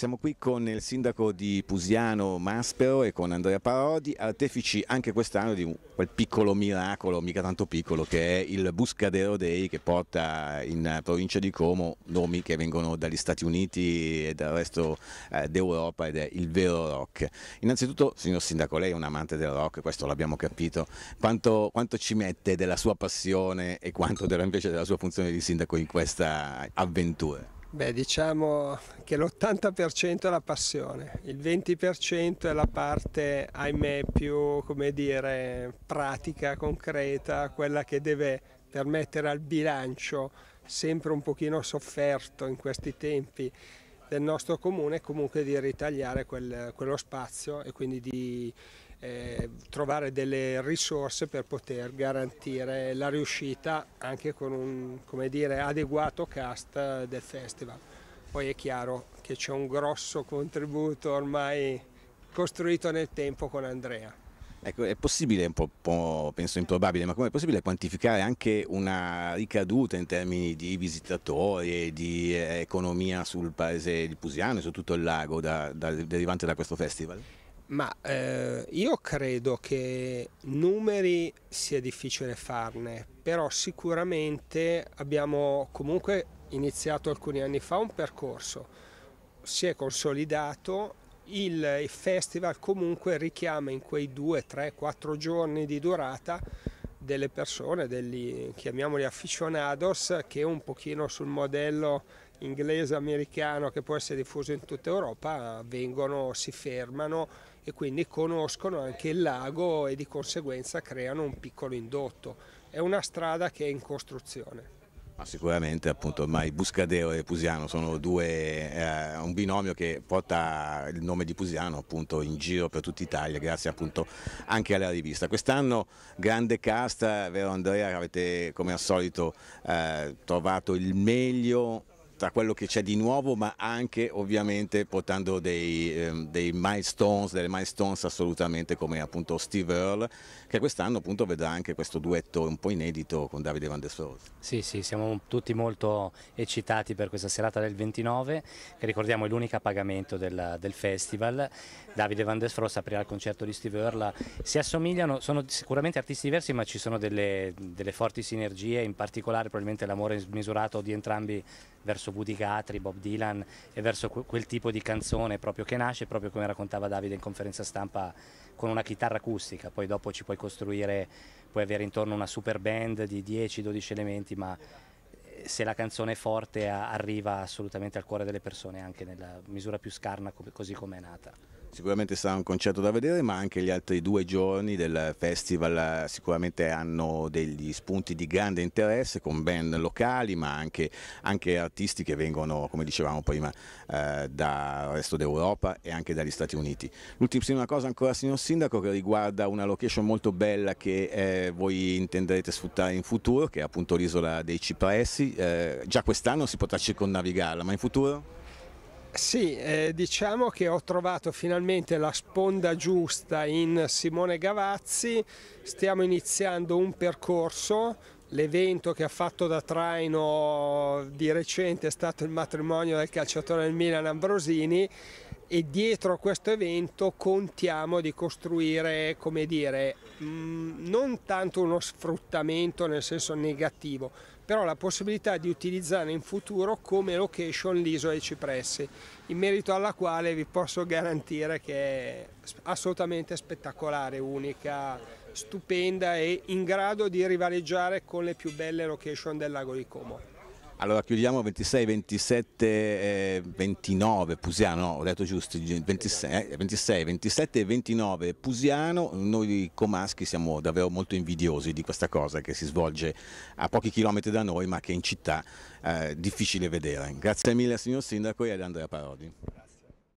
Siamo qui con il sindaco di Pusiano Maspero e con Andrea Parodi, artefici anche quest'anno di quel piccolo miracolo, mica tanto piccolo, che è il Buscadero Day che porta in provincia di Como nomi che vengono dagli Stati Uniti e dal resto eh, d'Europa ed è il vero rock. Innanzitutto, signor sindaco, lei è un amante del rock, questo l'abbiamo capito, quanto, quanto ci mette della sua passione e quanto della, invece della sua funzione di sindaco in questa avventura? Beh, diciamo che l'80% è la passione, il 20% è la parte, ahimè, più, dire, pratica, concreta, quella che deve permettere al bilancio, sempre un pochino sofferto in questi tempi, del nostro comune è comunque di ritagliare quel, quello spazio e quindi di eh, trovare delle risorse per poter garantire la riuscita anche con un dire, adeguato cast del festival. Poi è chiaro che c'è un grosso contributo ormai costruito nel tempo con Andrea. Ecco, è possibile, un po', po', penso improbabile, ma come è possibile quantificare anche una ricaduta in termini di visitatori e di eh, economia sul paese di Pusiano e su tutto il lago da, da, derivante da questo festival? Ma eh, io credo che numeri sia difficile farne, però sicuramente abbiamo comunque iniziato alcuni anni fa un percorso, si è consolidato il festival comunque richiama in quei due, tre, quattro giorni di durata delle persone, degli, chiamiamoli aficionados, che un pochino sul modello inglese-americano che può essere diffuso in tutta Europa, vengono, si fermano e quindi conoscono anche il lago e di conseguenza creano un piccolo indotto. È una strada che è in costruzione. Ma sicuramente appunto ormai Buscadero e Pusiano sono due, eh, un binomio che porta il nome di Pusiano appunto in giro per tutta Italia grazie appunto anche alla rivista. Quest'anno grande cast, vero Andrea, avete come al solito eh, trovato il meglio tra quello che c'è di nuovo ma anche ovviamente portando dei, eh, dei milestones, delle milestones assolutamente come appunto Steve Earle che quest'anno appunto vedrà anche questo duetto un po' inedito con Davide Van der Sloot. Sì, sì, siamo tutti molto eccitati per questa serata del 29 che ricordiamo è l'unica a pagamento del, del festival. Davide Van der Sloot aprirà il concerto di Steve Earle. Si assomigliano, sono sicuramente artisti diversi ma ci sono delle, delle forti sinergie, in particolare probabilmente l'amore smisurato di entrambi verso Woody Guthrie, Bob Dylan e verso quel tipo di canzone proprio che nasce, proprio come raccontava Davide in conferenza stampa, con una chitarra acustica, poi dopo ci puoi costruire, puoi avere intorno una super band di 10-12 elementi, ma eh, se la canzone è forte arriva assolutamente al cuore delle persone anche nella misura più scarna così come è nata. Sicuramente sarà un concerto da vedere, ma anche gli altri due giorni del festival sicuramente hanno degli spunti di grande interesse con band locali, ma anche, anche artisti che vengono, come dicevamo prima, eh, dal resto d'Europa e anche dagli Stati Uniti. L'ultima cosa ancora, signor Sindaco, che riguarda una location molto bella che eh, voi intenderete sfruttare in futuro, che è appunto l'isola dei Cipressi. Eh, già quest'anno si potrà circonnavigarla, ma in futuro? Sì, eh, diciamo che ho trovato finalmente la sponda giusta in Simone Gavazzi, stiamo iniziando un percorso, l'evento che ha fatto da traino di recente è stato il matrimonio del calciatore del Milan Ambrosini e dietro a questo evento contiamo di costruire, come dire, mm, non tanto uno sfruttamento nel senso negativo, però la possibilità di utilizzare in futuro come location l'isola dei cipressi, in merito alla quale vi posso garantire che è assolutamente spettacolare, unica, stupenda e in grado di rivaleggiare con le più belle location del lago di Como. Allora chiudiamo 26, 27, eh, 29 Pusiano, no, ho detto giusto, 26, eh, 26, 27 e 29 Pusiano, noi comaschi siamo davvero molto invidiosi di questa cosa che si svolge a pochi chilometri da noi ma che in città è eh, difficile vedere. Grazie mille al signor Sindaco e ad Andrea Parodi.